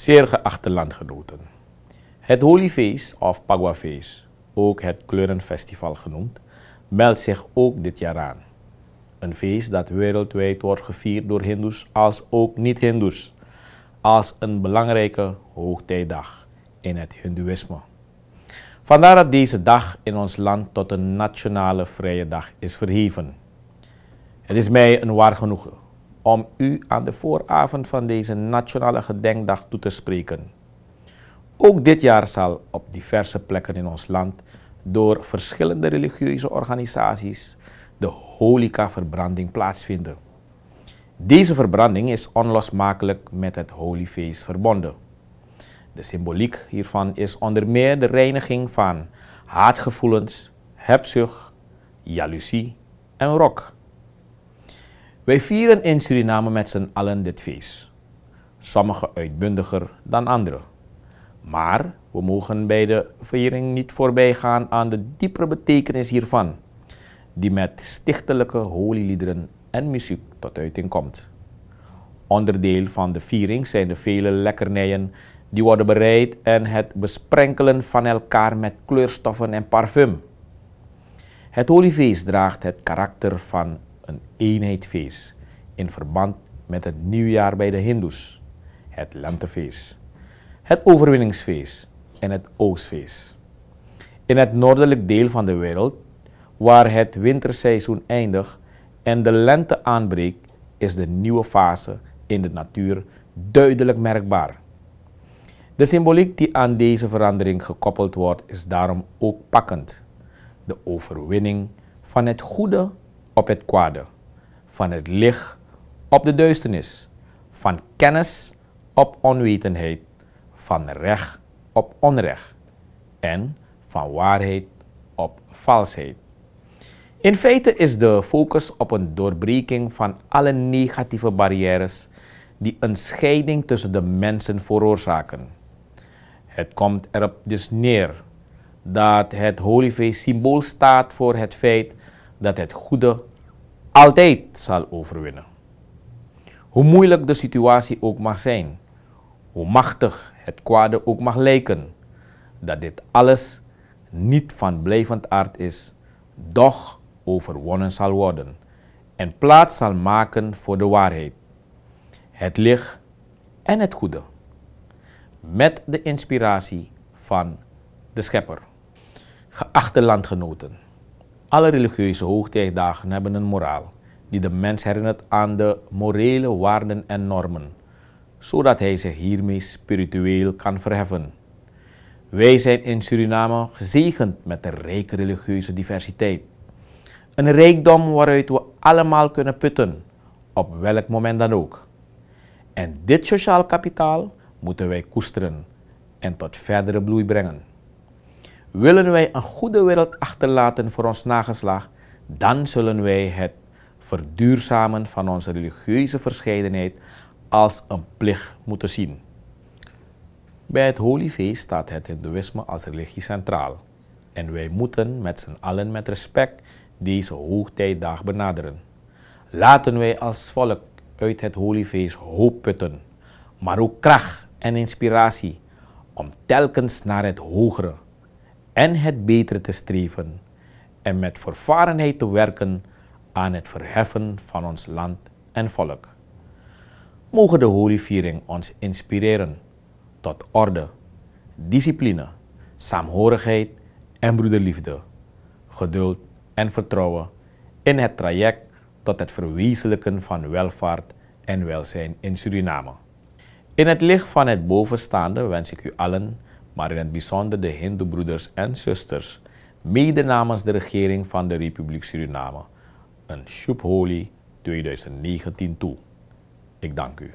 Zeer geachte landgenoten, het Holyfeest of Pagwafeest, ook het Kleurenfestival genoemd, meldt zich ook dit jaar aan. Een feest dat wereldwijd wordt gevierd door Hindoes als ook niet-Hindoes, als een belangrijke hoogtijdag in het Hindoeïsme. Vandaar dat deze dag in ons land tot een nationale vrije dag is verheven. Het is mij een waar genoegen om u aan de vooravond van deze Nationale Gedenkdag toe te spreken. Ook dit jaar zal op diverse plekken in ons land door verschillende religieuze organisaties de Holika-verbranding plaatsvinden. Deze verbranding is onlosmakelijk met het Feest verbonden. De symboliek hiervan is onder meer de reiniging van haatgevoelens, hebzucht, jaloezie en rok. Wij vieren in Suriname met z'n allen dit feest. sommige uitbundiger dan anderen. Maar we mogen bij de viering niet voorbij gaan aan de diepere betekenis hiervan, die met stichtelijke holieliederen en muziek tot uiting komt. Onderdeel van de viering zijn de vele lekkernijen die worden bereid en het besprenkelen van elkaar met kleurstoffen en parfum. Het holiefeest draagt het karakter van een eenheidfeest in verband met het nieuwjaar bij de Hindoes, het lentefeest, het overwinningsfeest en het oostfeest. In het noordelijk deel van de wereld, waar het winterseizoen eindigt en de lente aanbreekt, is de nieuwe fase in de natuur duidelijk merkbaar. De symboliek die aan deze verandering gekoppeld wordt, is daarom ook pakkend. De overwinning van het goede op het kwade, van het licht op de duisternis, van kennis op onwetendheid, van recht op onrecht en van waarheid op valsheid. In feite is de focus op een doorbreking van alle negatieve barrières die een scheiding tussen de mensen veroorzaken. Het komt erop dus neer dat het Holyfeest symbool staat voor het feit dat het goede altijd zal overwinnen. Hoe moeilijk de situatie ook mag zijn, hoe machtig het kwade ook mag lijken, dat dit alles niet van blijvend aard is, doch overwonnen zal worden en plaats zal maken voor de waarheid, het licht en het goede, met de inspiratie van de Schepper. Geachte landgenoten. Alle religieuze hoogtijdagen hebben een moraal die de mens herinnert aan de morele waarden en normen, zodat hij zich hiermee spiritueel kan verheffen. Wij zijn in Suriname gezegend met de rijke religieuze diversiteit. Een rijkdom waaruit we allemaal kunnen putten, op welk moment dan ook. En dit sociaal kapitaal moeten wij koesteren en tot verdere bloei brengen. Willen wij een goede wereld achterlaten voor ons nageslacht, dan zullen wij het verduurzamen van onze religieuze verscheidenheid als een plicht moeten zien. Bij het Holyfeest staat het Hindoeïsme als religie centraal en wij moeten met z'n allen met respect deze hoogtijdag benaderen. Laten wij als volk uit het Holyfeest hoop putten, maar ook kracht en inspiratie om telkens naar het hogere en het betere te streven en met vervarenheid te werken aan het verheffen van ons land en volk. Mogen de Viering ons inspireren tot orde, discipline, saamhorigheid en broederliefde, geduld en vertrouwen in het traject tot het verwezenlijken van welvaart en welzijn in Suriname. In het licht van het bovenstaande wens ik u allen maar in het bijzonder de broeders en zusters, mede namens de regering van de Republiek Suriname, een Shubholi 2019 toe. Ik dank u.